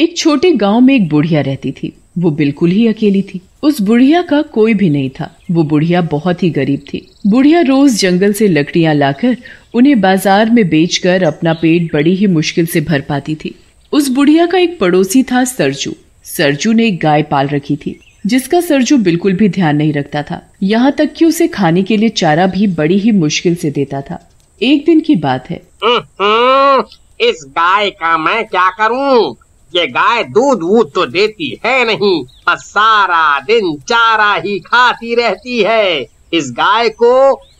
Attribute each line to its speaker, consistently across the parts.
Speaker 1: एक छोटे गांव में एक बुढ़िया रहती थी वो बिल्कुल ही अकेली थी उस बुढ़िया का कोई भी नहीं था वो बुढ़िया बहुत ही गरीब थी बुढ़िया रोज जंगल से लकड़ियां लाकर उन्हें बाजार में बेचकर अपना पेट बड़ी ही मुश्किल से भर पाती थी उस बुढ़िया का एक पड़ोसी था सरजू सरजू ने एक गाय पाल रखी थी जिसका सरजू बिल्कुल भी ध्यान नहीं रखता था यहाँ तक कि उसे खाने के लिए चारा भी बड़ी ही मुश्किल से देता था एक दिन की बात है
Speaker 2: हम्म, हम्म, इस गाय का मैं क्या करूँ ये गाय दूध वूध तो देती है नहीं बस सारा दिन चारा ही खाती रहती है इस गाय को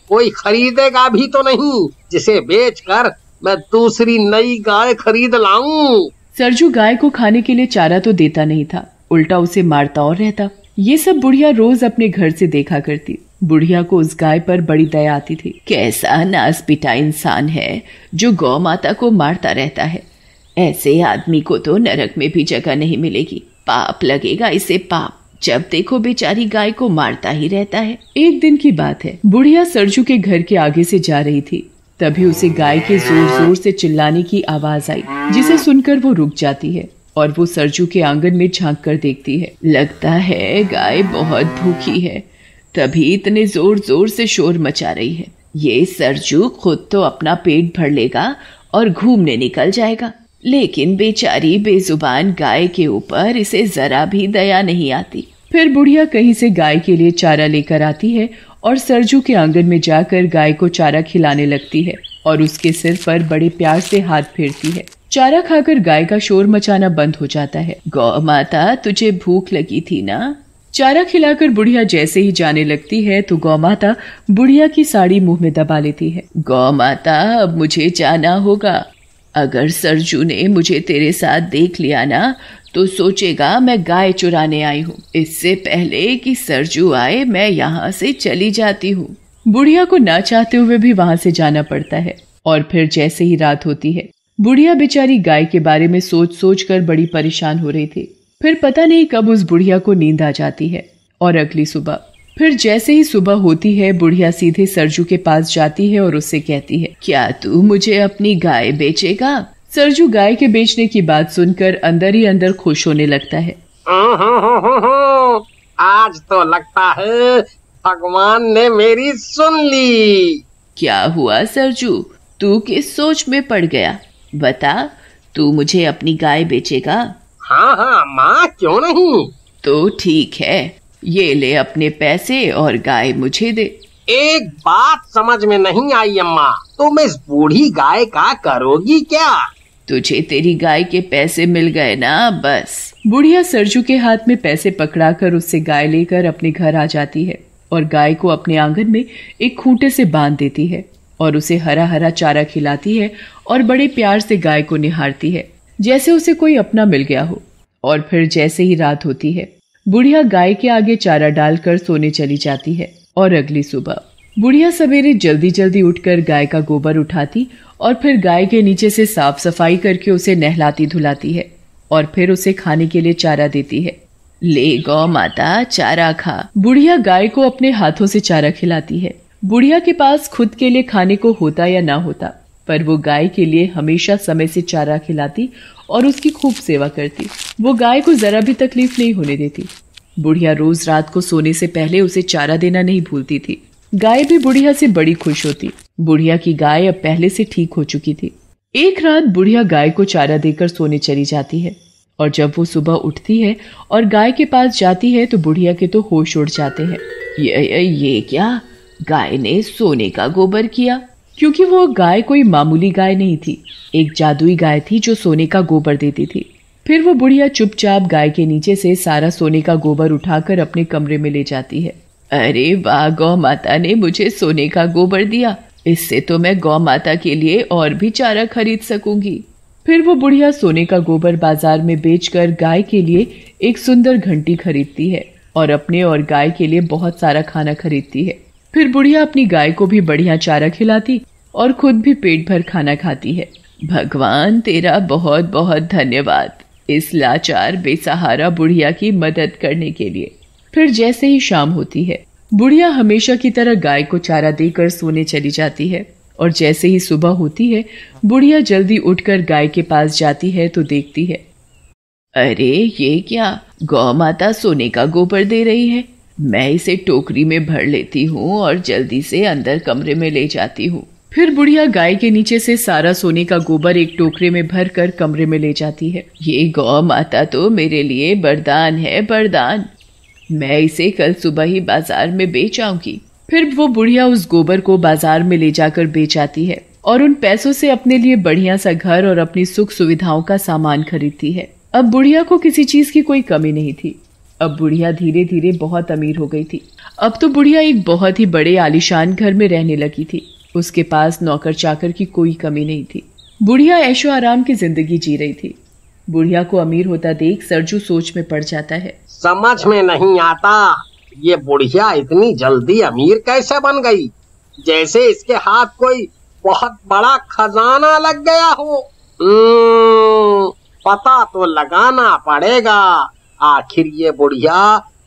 Speaker 2: कोई खरीदेगा भी तो नहीं जिसे बेचकर मैं दूसरी नई गाय खरीद लाऊं
Speaker 1: सरजू गाय को खाने के लिए चारा तो देता नहीं था उल्टा उसे मारता और रहता ये सब बुढ़िया रोज अपने घर से देखा करती बुढ़िया को उस गाय पर बड़ी दया आती थी कैसा नास पिटा इंसान है जो गौ माता को मारता रहता है ऐसे आदमी को तो नरक में भी जगह नहीं मिलेगी पाप लगेगा इसे पाप जब देखो बेचारी गाय को मारता ही रहता है एक दिन की बात है बुढ़िया सरजू के घर के आगे से जा रही थी तभी उसे गाय के जोर जोर से चिल्लाने की आवाज आई जिसे सुनकर वो रुक जाती है और वो सरजू के आंगन में झांक कर देखती है लगता है गाय बहुत भूखी है तभी इतने जोर जोर से शोर मचा रही है ये सरजू खुद तो अपना पेट भर लेगा और घूमने निकल जाएगा लेकिन बेचारी बेजुबान गाय के ऊपर इसे जरा भी दया नहीं आती फिर बुढ़िया कहीं से गाय के लिए चारा लेकर आती है और सरजू के आंगन में जाकर गाय को चारा खिलाने लगती है और उसके सिर पर बड़े प्यार से हाथ फेरती है चारा खाकर गाय का शोर मचाना बंद हो जाता है गौ माता तुझे भूख लगी थी ना चारा खिलाकर बुढ़िया जैसे ही जाने लगती है तो गौ माता बुढ़िया की साड़ी मुंह में दबा लेती है गौ माता अब मुझे जाना होगा अगर सरजू ने मुझे तेरे साथ देख लिया ना तो सोचेगा मैं गाय चुराने आई हूँ इससे पहले कि सरजू आए मैं यहाँ से चली जाती हूँ बुढ़िया को ना चाहते हुए भी वहाँ से जाना पड़ता है और फिर जैसे ही रात होती है बुढ़िया बेचारी गाय के बारे में सोच सोच कर बड़ी परेशान हो रही थी फिर पता नहीं कब उस बुढ़िया को नींद आ जाती है और अगली सुबह फिर जैसे ही सुबह होती है बुढ़िया सीधे सरजू के पास जाती है और उससे कहती है क्या तू मुझे अपनी गाय बेचेगा सरजू गाय के बेचने की बात सुनकर अंदर ही अंदर खुश होने लगता है
Speaker 2: आज तो लगता है भगवान ने मेरी सुन ली क्या हुआ सरजू तू किस सोच में पड़ गया बता
Speaker 1: तू मुझे अपनी गाय बेचेगा
Speaker 2: हाँ हाँ माँ क्यों नहीं
Speaker 1: तो ठीक
Speaker 2: है ये ले अपने पैसे और गाय मुझे दे एक बात समझ में नहीं आई अम्मा तुम इस बूढ़ी गाय का करोगी क्या तुझे तेरी गाय के पैसे मिल गए ना बस
Speaker 1: बुढ़िया सरजू के हाथ में पैसे पकड़ा कर उससे गाय लेकर अपने घर आ जाती है और गाय को अपने आंगन में एक खूंटे से बांध देती है और उसे हरा हरा चारा खिलाती है और बड़े प्यार से गाय को निहारती है जैसे उसे कोई अपना मिल गया हो और फिर जैसे ही रात होती है बुढ़िया गाय के आगे चारा डालकर सोने चली जाती है और अगली सुबह बुढ़िया सवेरे जल्दी जल्दी उठकर गाय का गोबर उठाती और फिर गाय के नीचे से साफ सफाई करके उसे नहलाती धुलाती है और फिर उसे खाने के लिए चारा देती है ले गौ माता चारा खा बुढ़िया गाय को अपने हाथों से चारा खिलाती है बुढ़िया के पास खुद के लिए खाने को होता या ना होता पर वो गाय के लिए हमेशा समय से चारा खिलाती और उसकी खूब सेवा करती वो गाय को जरा भी तकलीफ नहीं होने देती बुढ़िया रोज रात को सोने से पहले उसे चारा देना नहीं भूलती थी गाय भी बुढ़िया से बड़ी खुश होती बुढ़िया की गाय अब पहले से ठीक हो चुकी थी एक रात बुढ़िया गाय को चारा देकर सोने चली जाती है और जब वो सुबह उठती है और गाय के पास जाती है तो बुढ़िया के तो होश उड़ जाते हैं ये, ये ये क्या गाय ने सोने का गोबर किया क्योंकि वो गाय कोई मामूली गाय नहीं थी एक जादुई गाय थी जो सोने का गोबर देती थी फिर वो बुढ़िया चुपचाप गाय के नीचे से सारा सोने का गोबर उठाकर अपने कमरे में ले जाती है अरे वाह गौ माता ने मुझे सोने का गोबर दिया इससे तो मैं गौ माता के लिए और भी चारा खरीद सकूंगी फिर वो बुढ़िया सोने का गोबर बाजार में बेचकर गाय के लिए एक सुंदर घंटी खरीदती है और अपने और गाय के लिए बहुत सारा खाना खरीदती है फिर बुढ़िया अपनी गाय को भी बढ़िया चारा खिलाती और खुद भी पेट भर खाना खाती है भगवान तेरा बहुत बहुत धन्यवाद इस लाचार बेसहारा बुढ़िया की मदद करने के लिए फिर जैसे ही शाम होती है बुढ़िया हमेशा की तरह गाय को चारा देकर सोने चली जाती है और जैसे ही सुबह होती है बुढ़िया जल्दी उठकर गाय के पास जाती है तो देखती है अरे ये क्या गौ माता सोने का गोबर दे रही है मैं इसे टोकरी में भर लेती हूँ और जल्दी से अंदर कमरे में ले जाती हूँ फिर बुढ़िया गाय के नीचे से सारा सोने का गोबर एक टोकरे में भर कर कमरे में ले जाती है ये गौ माता तो मेरे लिए बरदान है बरदान मैं इसे कल सुबह ही बाजार में बेच आऊंगी फिर वो बुढ़िया उस गोबर को बाजार में ले जाकर बेच आती है और उन पैसों से अपने लिए बढ़िया सा घर और अपनी सुख सुविधाओं का सामान खरीदती है अब बुढ़िया को किसी चीज की कोई कमी नहीं थी अब बुढ़िया धीरे धीरे बहुत अमीर हो गई थी अब तो बुढ़िया एक बहुत ही बड़े आलिशान घर में रहने लगी थी उसके पास नौकर चाकर की कोई कमी नहीं थी बुढ़िया ऐशो आराम की जिंदगी जी रही थी बुढ़िया को अमीर होता देख सरजू सोच में पड़ जाता है
Speaker 2: समझ में नहीं आता ये बुढ़िया इतनी जल्दी अमीर कैसे बन गई जैसे इसके हाथ कोई बहुत बड़ा खजाना लग गया हो हम्म, पता तो लगाना पड़ेगा आखिर ये बुढ़िया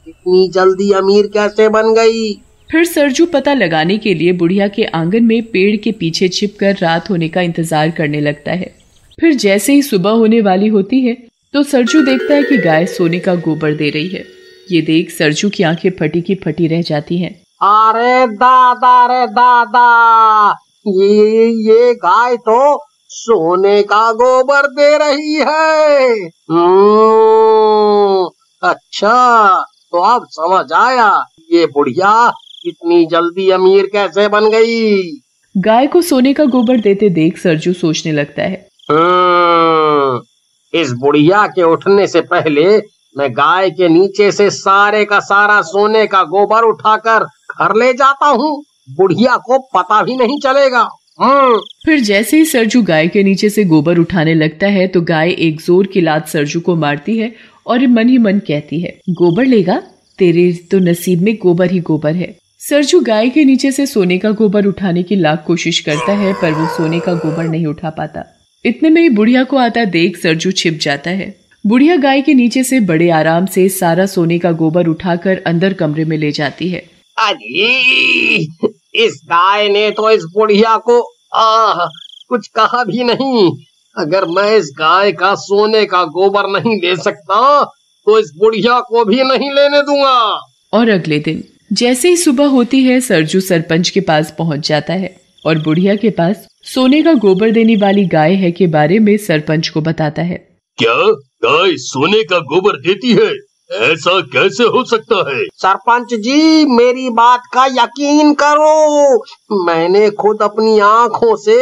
Speaker 2: इतनी जल्दी अमीर कैसे बन गई फिर सरजू पता लगाने के लिए बुढ़िया के
Speaker 1: आंगन में पेड़ के पीछे छिपकर रात होने का इंतजार करने लगता है फिर जैसे ही सुबह होने वाली होती है तो सरजू देखता है कि गाय सोने का गोबर दे रही है ये देख सरजू की आंखें फटी की फटी रह जाती हैं।
Speaker 2: अरे दादा रे दादा ये ये गाय तो सोने का गोबर दे रही है हम्म। अच्छा तो आप समझ आया ये बुढ़िया इतनी जल्दी अमीर कैसे बन गई
Speaker 1: गाय को सोने का गोबर देते देख सरजू सोचने लगता है
Speaker 2: हम्म, इस बुढ़िया के उठने से पहले मैं गाय के नीचे से सारे का सारा सोने का गोबर उठाकर घर ले जाता हूँ बुढ़िया को पता भी नहीं चलेगा हम्म।
Speaker 1: फिर जैसे ही सरजू गाय के नीचे से गोबर उठाने लगता है तो गाय एक जोर की लात सरजू को मारती है और मन ही मन कहती है गोबर लेगा तेरे तो नसीब में गोबर ही गोबर है सरजू गाय के नीचे से सोने का गोबर उठाने की लाख कोशिश करता है पर वो सोने का गोबर नहीं उठा पाता इतने में ही बुढ़िया को आता देख सरजू छिप जाता है बुढ़िया गाय के नीचे से बड़े आराम से सारा सोने का गोबर उठाकर अंदर कमरे में ले जाती है
Speaker 2: इस गाय ने तो इस बुढ़िया को आ, कुछ कहा भी नहीं अगर मैं इस गाय का सोने का गोबर नहीं ले सकता तो इस बुढ़िया को भी नहीं लेने दूंगा
Speaker 1: और अगले दिन जैसे ही सुबह होती है सरजू सरपंच के पास पहुंच जाता है और बुढ़िया के पास सोने का गोबर देने वाली गाय है के बारे में सरपंच को
Speaker 2: बताता है
Speaker 3: क्या गाय सोने का गोबर देती है ऐसा कैसे हो सकता है
Speaker 2: सरपंच जी मेरी बात का यकीन करो मैंने खुद अपनी आँखों से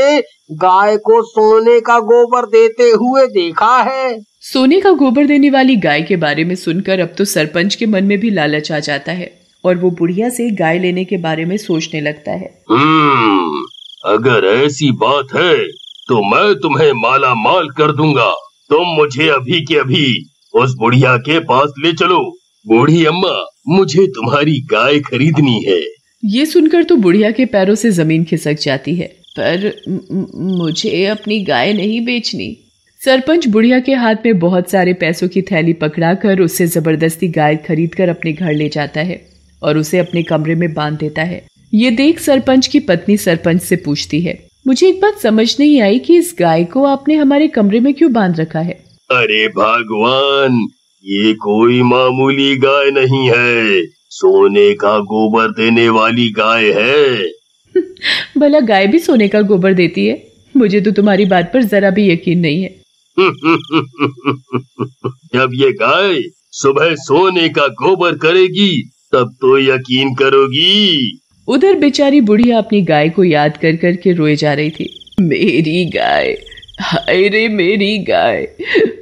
Speaker 2: गाय को सोने का गोबर देते हुए देखा है
Speaker 1: सोने का गोबर देने वाली गाय के बारे में सुनकर अब तो सरपंच के मन में भी लालच आ जाता है और वो बुढ़िया से गाय लेने के बारे में सोचने लगता है
Speaker 3: हम्म, अगर ऐसी बात है तो मैं तुम्हें माला माल कर दूंगा तुम मुझे अभी के अभी उस बुढ़िया के पास ले चलो बूढ़ी अम्मा मुझे तुम्हारी गाय खरीदनी है
Speaker 1: ये सुनकर तो बुढ़िया के पैरों से जमीन खिसक जाती है पर मुझे अपनी गाय नहीं बेचनी सरपंच बुढ़िया के हाथ में बहुत सारे पैसों की थैली पकड़ा कर उससे जबरदस्ती गाय खरीद कर अपने घर ले जाता है और उसे अपने कमरे में बांध देता है ये देख सरपंच की पत्नी सरपंच से पूछती है मुझे एक बात समझ नहीं आई कि इस गाय को आपने हमारे कमरे में क्यों बांध रखा है
Speaker 3: अरे भगवान ये कोई मामूली गाय नहीं है सोने का गोबर देने वाली गाय है
Speaker 1: भला गाय भी सोने का गोबर देती है मुझे तो तुम्हारी बात पर जरा भी यकीन नहीं है
Speaker 3: जब ये गाय सुबह सोने का गोबर करेगी तब तो यकीन करोगी
Speaker 1: उधर बेचारी बुढ़िया अपनी गाय को याद कर कर के रोए जा रही थी मेरी गाय हाय रे मेरी गाय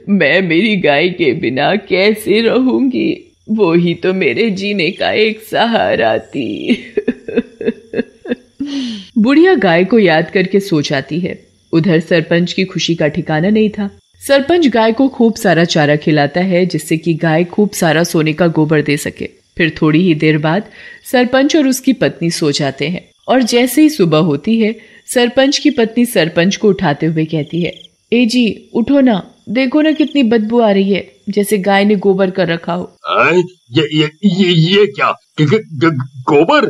Speaker 1: मैं मेरी गाय के बिना कैसे रहूंगी वो ही तो मेरे जीने का एक सहारा थी बुढ़िया गाय को याद करके सो जाती है उधर सरपंच की खुशी का ठिकाना नहीं था सरपंच गाय को खूब सारा चारा खिलाता है जिससे कि गाय खूब सारा सोने का गोबर दे सके फिर थोड़ी ही देर बाद सरपंच और उसकी पत्नी सो जाते हैं और जैसे ही सुबह होती है सरपंच की पत्नी सरपंच को उठाते हुए कहती है ए जी उठो ना देखो ना कितनी बदबू आ रही है जैसे गाय ने गोबर कर रखा हो
Speaker 3: आए, ये ये ये, ये क्या ग, ग, ग, गोबर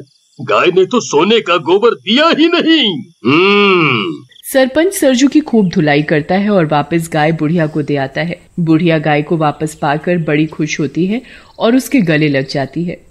Speaker 3: गाय ने तो सोने का गोबर दिया ही नहीं हम्म।
Speaker 1: सरपंच सरजू की खूब धुलाई करता है और वापस गाय बुढ़िया को दे आता है बुढ़िया गाय को वापस पाकर बड़ी खुश होती है और उसके गले लग जाती है